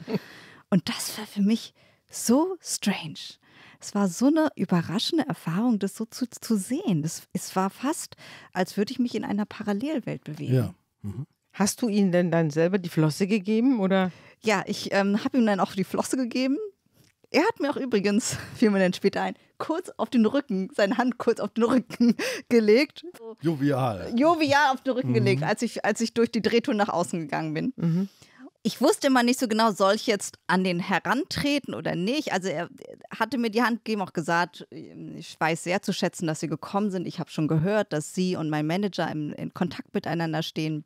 Und das war für mich so strange. Es war so eine überraschende Erfahrung, das so zu, zu sehen. Das, es war fast, als würde ich mich in einer Parallelwelt bewegen. Ja. Mhm. Hast du ihnen denn dann selber die Flosse gegeben oder? Ja, ich ähm, habe ihm dann auch die Flosse gegeben. Er hat mir auch übrigens, *laughs* fiel mir dann später ein, kurz auf den Rücken, seine Hand kurz auf den Rücken *laughs* gelegt. Jovial. Jovial auf den Rücken mhm. gelegt, als ich, als ich durch die Drehtour nach außen gegangen bin. Mhm. Ich wusste immer nicht so genau, soll ich jetzt an den herantreten oder nicht. Also er hatte mir die Hand gegeben, auch gesagt, ich weiß sehr zu schätzen, dass Sie gekommen sind. Ich habe schon gehört, dass Sie und mein Manager im, in Kontakt miteinander stehen.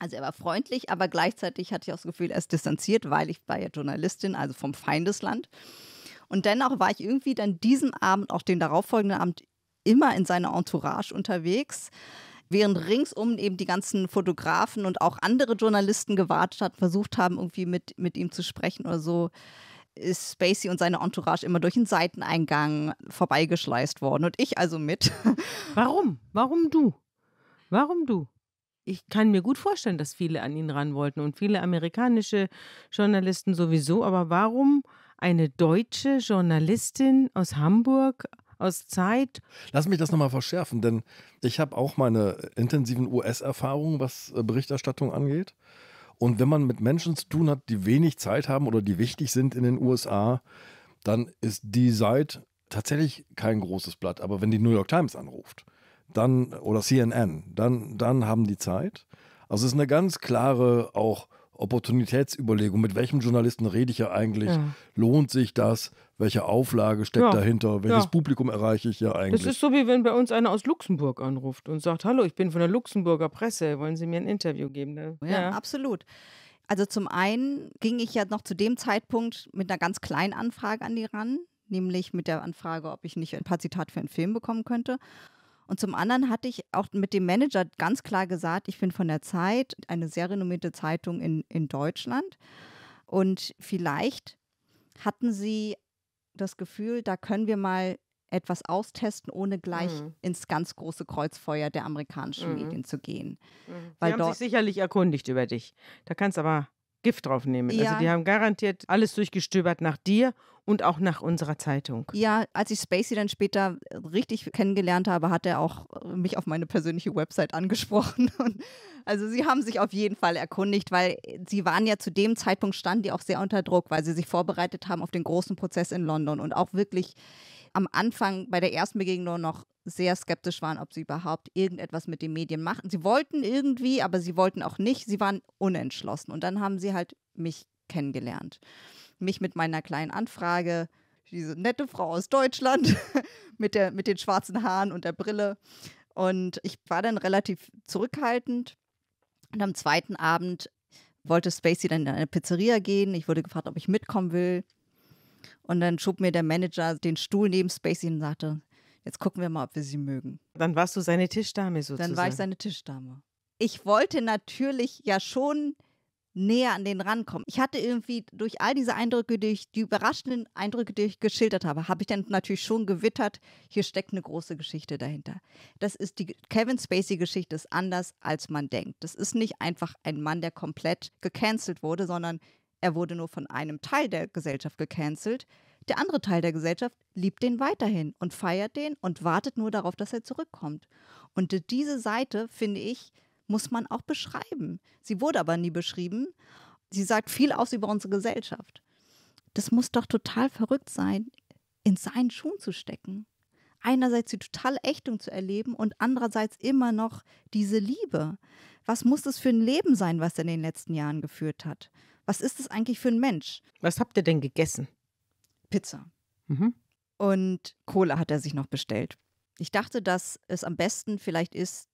Also er war freundlich, aber gleichzeitig hatte ich auch das Gefühl, er ist distanziert, weil ich war ja Journalistin, also vom Feindesland. Und dennoch war ich irgendwie dann diesen Abend, auch den darauffolgenden Abend, immer in seiner Entourage unterwegs, während ringsum eben die ganzen Fotografen und auch andere Journalisten gewartet hatten, versucht haben, irgendwie mit, mit ihm zu sprechen oder so ist Spacey und seine Entourage immer durch den Seiteneingang vorbeigeschleust worden und ich also mit. Warum? Warum du? Warum du? ich kann mir gut vorstellen, dass viele an ihn ran wollten und viele amerikanische Journalisten sowieso. Aber warum eine deutsche Journalistin aus Hamburg, aus Zeit? Lass mich das nochmal verschärfen, denn ich habe auch meine intensiven US-Erfahrungen, was äh, Berichterstattung angeht. Und wenn man mit Menschen zu tun hat, die wenig Zeit haben oder die wichtig sind in den USA, dann ist die Zeit tatsächlich kein großes Blatt. Aber wenn die New York Times anruft, dann oder CNN, dann, dann haben die Zeit. Also es ist eine ganz klare auch Opportunitätsüberlegung, mit welchem Journalisten rede ich ja eigentlich, ja. lohnt sich das, welche Auflage steckt ja. dahinter, welches ja. Publikum erreiche ich ja eigentlich. Das ist so wie wenn bei uns einer aus Luxemburg anruft und sagt, hallo, ich bin von der Luxemburger Presse, wollen Sie mir ein Interview geben? Ne? ja. absolut. Also zum einen ging ich ja noch zu dem Zeitpunkt mit einer ganz kleinen Anfrage an die ran, nämlich mit der Anfrage, ob ich nicht ein paar Zitate für einen Film bekommen könnte. Und zum anderen hatte ich auch mit dem Manager ganz klar gesagt, ich bin von der Zeit, eine sehr renommierte Zeitung in, in Deutschland. Und vielleicht hatten sie das Gefühl, da können wir mal etwas austesten, ohne gleich mhm. ins ganz große Kreuzfeuer der amerikanischen mhm. Medien zu gehen. Mhm. Weil Sie haben sich sicherlich erkundigt über dich. Da kannst aber Gift drauf nehmen. Also ja. Also die haben garantiert alles durchgestöbert nach dir und auch nach unserer Zeitung. Ja, als ich Spacey dann später richtig kennengelernt habe, hat er auch äh, mich auf meine persönliche Website angesprochen. *laughs* Und also sie haben sich auf jeden Fall erkundigt, weil äh, sie waren ja zu dem Zeitpunkt standen die auch sehr unter Druck, weil sie sich vorbereitet haben auf den großen Prozess in London und auch wirklich am Anfang bei der ersten Begegnung noch sehr skeptisch waren, ob sie überhaupt irgendetwas mit den Medien machen. Sie wollten irgendwie, aber sie wollten auch nicht. Sie waren unentschlossen. Und dann haben sie halt mich kennengelernt. Mich mit meiner kleinen Anfrage, diese nette Frau aus Deutschland *laughs* mit, der, mit den schwarzen Haaren und der Brille. Und ich war dann relativ zurückhaltend. Und am zweiten Abend wollte Spacey dann in eine Pizzeria gehen. Ich wurde gefragt, ob ich mitkommen will. Und dann schob mir der Manager den Stuhl neben Spacey und sagte, jetzt gucken wir mal, ob wir sie mögen. Dann warst du seine Tischdame sozusagen. Dann war ich seine Tischdame. Ich wollte natürlich ja schon näher an den rankommen. Ich hatte irgendwie durch all diese Eindrücke, die, ich, die überraschenden Eindrücke, die ich geschildert habe, habe ich dann natürlich schon gewittert, hier steckt eine große Geschichte dahinter. Das ist die Kevin Spacey Geschichte ist anders als man denkt. Das ist nicht einfach ein Mann, der komplett gecancelt wurde, sondern er wurde nur von einem Teil der Gesellschaft gecancelt. Der andere Teil der Gesellschaft liebt den weiterhin und feiert den und wartet nur darauf, dass er zurückkommt. Und diese Seite, finde ich, muss man auch beschreiben. Sie wurde aber nie beschrieben. Sie sagt viel aus über unsere Gesellschaft. Das muss doch total verrückt sein, in seinen Schuhen zu stecken. Einerseits die totale Ächtung zu erleben und andererseits immer noch diese Liebe. Was muss das für ein Leben sein, was er in den letzten Jahren geführt hat? was ist das eigentlich für ein Mensch? Was habt ihr denn gegessen? Pizza. Mhm. Und Cola hat er sich noch bestellt. Ich dachte, dass es am besten vielleicht ist,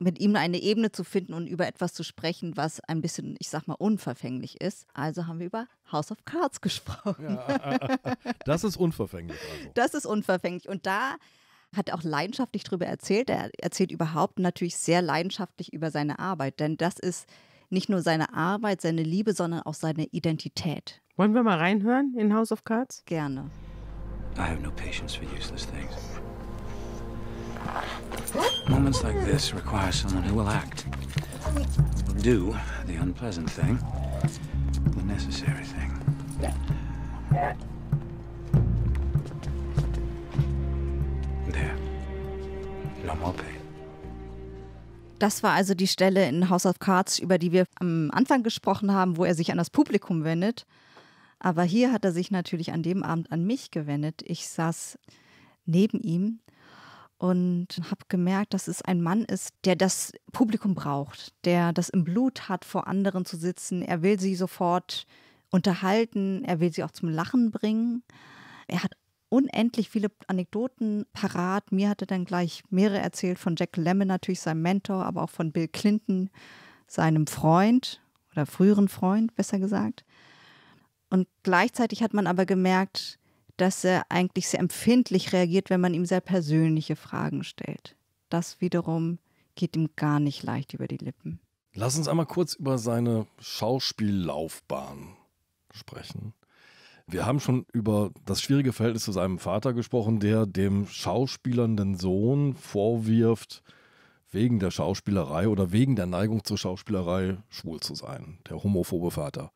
mit ihm eine Ebene zu finden und über etwas zu sprechen, was ein bisschen, ich sag mal, unverfänglich ist. Also haben wir über House of Cards *laughs* gesprochen. Ja, das ist unverfänglich. Also. Das ist unverfänglich. Und da hat er auch leidenschaftlich drüber erzählt. Er erzählt überhaupt natürlich sehr leidenschaftlich über seine Arbeit, denn das ist nicht nur seine Arbeit, seine Liebe, sondern auch seine Identität. Wollen wir mal reinhören in House of Cards? Gerne. I have no patience for useless things. Moments like this require someone who will act, will do the unpleasant thing, the necessary thing. There. No more pain. Das war also die Stelle in House of Cards, über die wir am Anfang gesprochen haben, wo er sich an das Publikum wendet. Aber hier hat er sich natürlich an dem Abend an mich gewendet. Ich saß neben ihm und habe gemerkt, dass es ein Mann ist, der das Publikum braucht, der das im Blut hat, vor anderen zu sitzen. Er will sie sofort unterhalten, er will sie auch zum Lachen bringen. Er hat unendlich viele Anekdoten parat. Mir hatte dann gleich mehrere erzählt von Jack Lemmon, natürlich seinem Mentor, aber auch von Bill Clinton, seinem Freund oder früheren Freund, besser gesagt. Und gleichzeitig hat man aber gemerkt, dass er eigentlich sehr empfindlich reagiert, wenn man ihm sehr persönliche Fragen stellt. Das wiederum geht ihm gar nicht leicht über die Lippen. Lass uns einmal kurz über seine Schauspiellaufbahn sprechen. Wir haben schon über das schwierige Verhältnis zu seinem Vater gesprochen, der dem schauspielernden Sohn vorwirft, wegen der Schauspielerei oder wegen der Neigung zur Schauspielerei schwul zu sein. Der homophobe Vater.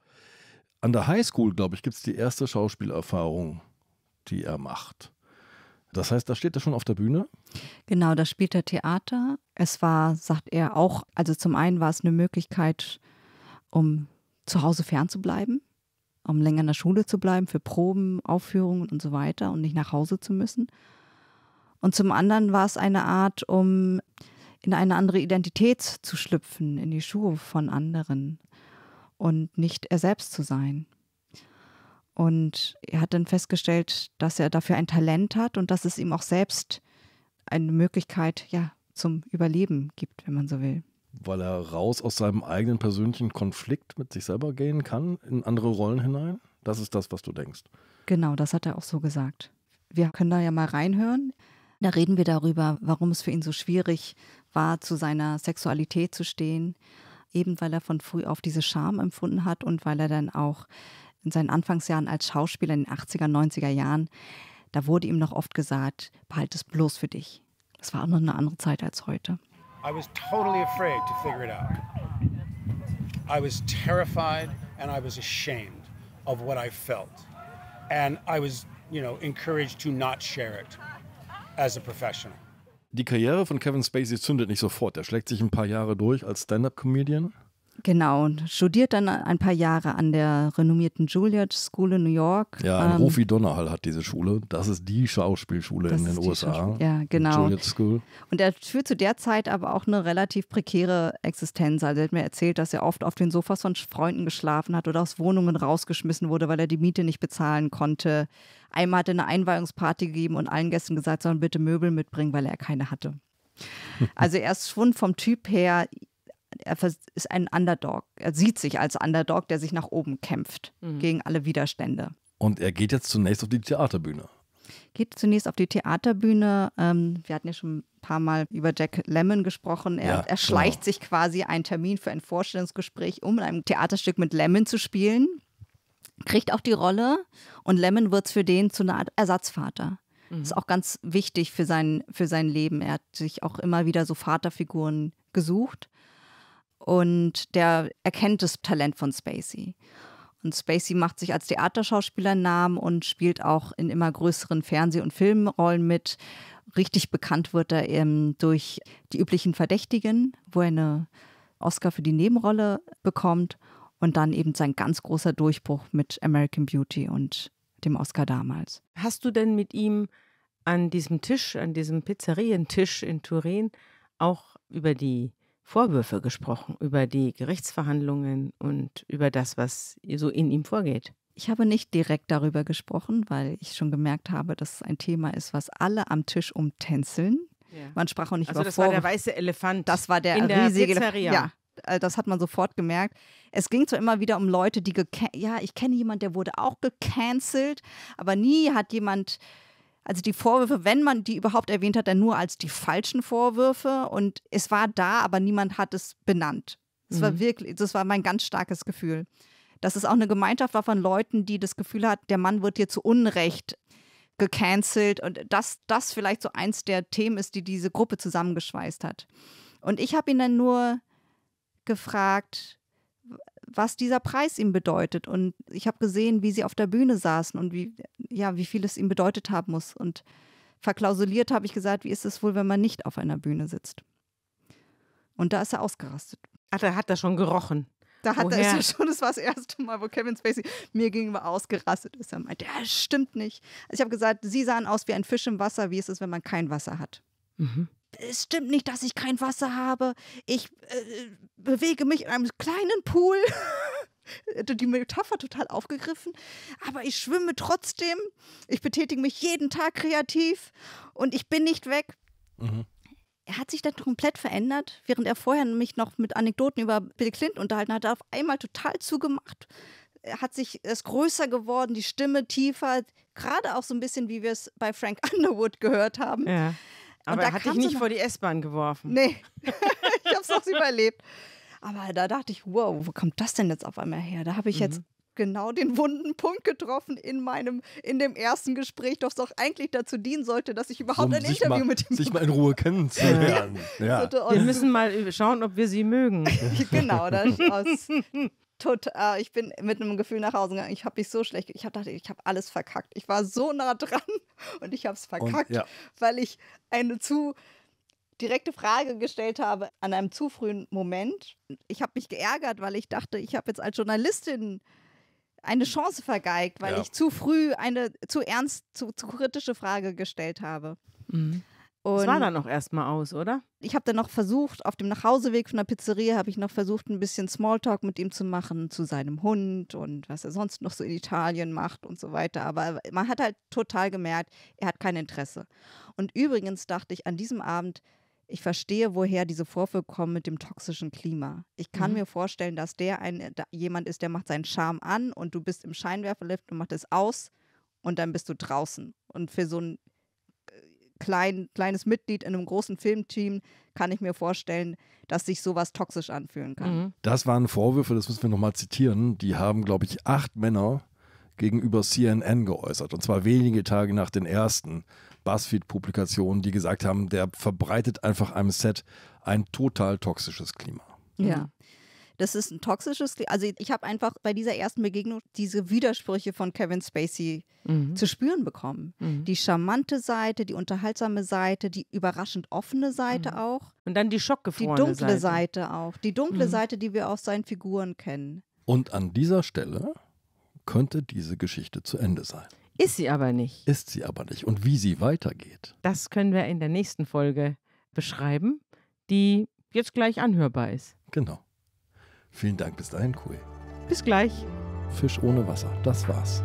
An der Highschool, glaube ich, gibt es die erste Schauspielerfahrung, die er macht. Das heißt, da steht er schon auf der Bühne? Genau, da spielt er Theater. Es war, sagt er, auch, also zum einen war es eine Möglichkeit, um zu Hause fernzubleiben um länger in der Schule zu bleiben für Proben, Aufführungen und so weiter und nicht nach Hause zu müssen. Und zum anderen war es eine Art, um in eine andere Identität zu schlüpfen, in die Schuhe von anderen und nicht er selbst zu sein. Und er hat dann festgestellt, dass er dafür ein Talent hat und dass es ihm auch selbst eine Möglichkeit ja, zum Überleben gibt, wenn man so will weil er raus aus seinem eigenen persönlichen Konflikt mit sich selber gehen kann, in andere Rollen hinein? Das ist das, was du denkst. Genau, das hat er auch so gesagt. Wir können da ja mal reinhören. Da reden wir darüber, warum es für ihn so schwierig war, zu seiner Sexualität zu stehen, eben weil er von früh auf diese Scham empfunden hat und weil er dann auch in seinen Anfangsjahren als Schauspieler in den 80er, 90er Jahren, da wurde ihm noch oft gesagt, behalt es bloß für dich. Das war auch noch eine andere Zeit als heute. I was totally afraid to figure it out. I was terrified and I was ashamed of what I felt. And I was, you know, encouraged to not share it as a professional. Die Karriere von Kevin Spacey zündet nicht sofort. Er schlägt sich ein paar Jahre durch als Stand-up-Comedian. Genau, studiert dann ein paar Jahre an der renommierten Juilliard School in New York. Ja, ähm, Rufi Donnerhall hat diese Schule. Das ist die Schauspielschule in den USA. Ja, genau. Juilliard School. Und er führt zu der Zeit aber auch eine relativ prekäre Existenz. Also er hat mir erzählt, dass er oft auf den Sofas von Freunden geschlafen hat oder aus Wohnungen rausgeschmissen wurde, weil er die Miete nicht bezahlen konnte. Einmal hat er eine Einweihungsparty gegeben und allen Gästen gesagt, sollen bitte Möbel mitbringen, weil er keine hatte. *laughs* Also er ist schon vom Typ her er ist ein Underdog. Er sieht sich als Underdog, der sich nach oben kämpft mhm. gegen alle Widerstände. Und er geht jetzt zunächst auf die Theaterbühne. Geht zunächst auf die Theaterbühne. Ähm, wir hatten ja schon ein paar Mal über Jack Lemmon gesprochen. Er, ja, er genau. schleicht genau. sich quasi einen Termin für ein Vorstellungsgespräch, um in einem Theaterstück mit Lemmon zu spielen. Kriegt auch die Rolle und Lemmon wird für den zu einer Art Ersatzvater. Mhm. Ist auch ganz wichtig für sein, für sein Leben. Er hat sich auch immer wieder so Vaterfiguren gesucht und der erkennt das Talent von Spacey. Und Spacey macht sich als Theaterschauspieler einen Namen und spielt auch in immer größeren Fernseh- und Filmrollen mit. Richtig bekannt wird er eben durch die üblichen Verdächtigen, wo er eine Oscar für die Nebenrolle bekommt und dann eben sein ganz großer Durchbruch mit American Beauty und dem Oscar damals. Hast du denn mit ihm an diesem Tisch, an diesem Pizzerientisch in Turin auch über die Vorwürfe gesprochen, über die Gerichtsverhandlungen und über das, was so in ihm vorgeht. Ich habe nicht direkt darüber gesprochen, weil ich schon gemerkt habe, dass es ein Thema ist, was alle am Tisch umtänzeln. Ja. Man sprach auch nicht also über das Vorwürfe. war der weiße Elefant. Das war der in riesige der Pizzeria. Ja, äh, das hat man sofort gemerkt. Es ging zwar immer wieder um Leute, die ja, ich kenne jemanden, der wurde auch gecancelt, aber nie hat jemand also die Vorwürfe, wenn man die überhaupt erwähnt hat, dann nur als die falschen Vorwürfe. Und es war da, aber niemand hat es benannt. Das mhm. war wirklich, das war mein ganz starkes Gefühl. Dass es auch eine Gemeinschaft war von Leuten, die das Gefühl hat, der Mann wird hier zu Unrecht gecancelt und dass das vielleicht so eins der Themen ist, die diese Gruppe zusammengeschweißt hat. Und ich habe ihn dann nur gefragt, was dieser Preis ihm bedeutet. Und ich habe gesehen, wie sie auf der Bühne saßen und wie, ja, wie viel es ihm bedeutet haben muss. Und verklausuliert habe ich gesagt, wie ist es wohl, wenn man nicht auf einer Bühne sitzt? Und da ist er ausgerastet. Ach, da hat er schon gerochen. Da hat er *laughs* schon, das war das erste Mal, wo Kevin Spacey mir gegenüber ausgerastet ist. Er meinte, ja, stimmt nicht. Also ich habe gesagt, sie sahen aus wie ein Fisch im Wasser, wie ist es, wenn man kein Wasser hat. Mhm es stimmt nicht, dass ich kein Wasser habe. Ich äh, bewege mich in einem kleinen Pool. *laughs* Die Metapher total aufgegriffen. Aber ich schwimme trotzdem. Ich betätige mich jeden Tag kreativ und ich bin nicht weg. Mhm. Er hat sich dann komplett verändert, während er vorher mich noch mit Anekdoten über Bill Clinton unterhalten hat, hat er auf einmal total zugemacht. Er hat sich, ist größer geworden, die Stimme tiefer, gerade auch so ein bisschen, wie wir es bei Frank *laughs* Underwood gehört haben. Ja. Aber er hat dich nicht vor die S-Bahn geworfen. Nee, *laughs* *laughs* ich habe es auch überlebt. Aber da dachte ich, wow, wo kommt das denn jetzt auf einmal her? Da habe ich mhm. jetzt genau den wunden Punkt getroffen in meinem, in dem ersten Gespräch, das doch eigentlich dazu dienen sollte, dass ich überhaupt so, ein Interview mal, mit ihm sich mal *laughs* in Ruhe kennenzulernen. ja. ja. Wir müssen mal schauen, ob wir sie mögen. genau, das, aus total, ich bin mit einem Gefühl nach Hause gegangen. Ich habe mich so schlecht, ich habe gedacht, ich habe alles verkackt. Ich war so nah dran *laughs* und ich habe es verkackt, und, ja. weil ich eine zu direkte Frage gestellt habe an einem zu frühen Moment. Ich habe mich geärgert, weil ich dachte, ich habe jetzt als Journalistin eine Chance vergeigt, weil ja. ich zu früh eine zu ernst, zu, zu kritische Frage gestellt habe. Mhm. Und das war dann noch erstmal aus, oder? Ich habe dann noch versucht, auf dem Nachhauseweg von der Pizzeria habe ich noch versucht, ein bisschen Smalltalk mit ihm zu machen, zu seinem Hund und was er sonst noch so in Italien macht und so weiter. Aber man hat halt total gemerkt, er hat kein Interesse. Und übrigens dachte ich an diesem Abend, ich verstehe, woher diese Vorwürfe kommen mit dem toxischen Klima. Ich kann mhm. mir vorstellen, dass der ein, da jemand ist, der macht seinen Charme an und du bist im Scheinwerferlift und macht es aus und dann bist du draußen. Und für so einen klein, kleines Mitglied in einem großen Filmteam, kann ich mir vorstellen, dass sich sowas toxisch anfühlen kann. Mhm. Das waren Vorwürfe, das müssen wir nochmal zitieren. Die haben, glaube ich, acht Männer gegenüber CNN geäußert. Und zwar wenige Tage nach den ersten BuzzFeed-Publikationen, die gesagt haben, der verbreitet einfach einem Set ein total toxisches Klima. Mhm. Ja. Mhm das ist ein toxisches, also ich habe einfach bei dieser ersten Begegnung diese Widersprüche von Kevin Spacey mhm. zu spüren bekommen. Mhm. Die charmante Seite, die unterhaltsame Seite, die überraschend offene Seite mhm. auch. Und dann die schockgefrorene Seite. Die dunkle Seite. Seite. auch. Die dunkle mhm. Seite, die wir aus seinen Figuren kennen. Und an dieser Stelle könnte diese Geschichte zu Ende sein. Ist sie aber nicht. Ist sie aber nicht. Und wie sie weitergeht. Das können wir in der nächsten Folge beschreiben, die jetzt gleich anhörbar ist. Genau. Vielen Dank, bis dahin, Kui. Bis gleich. Fisch ohne Wasser, das war's.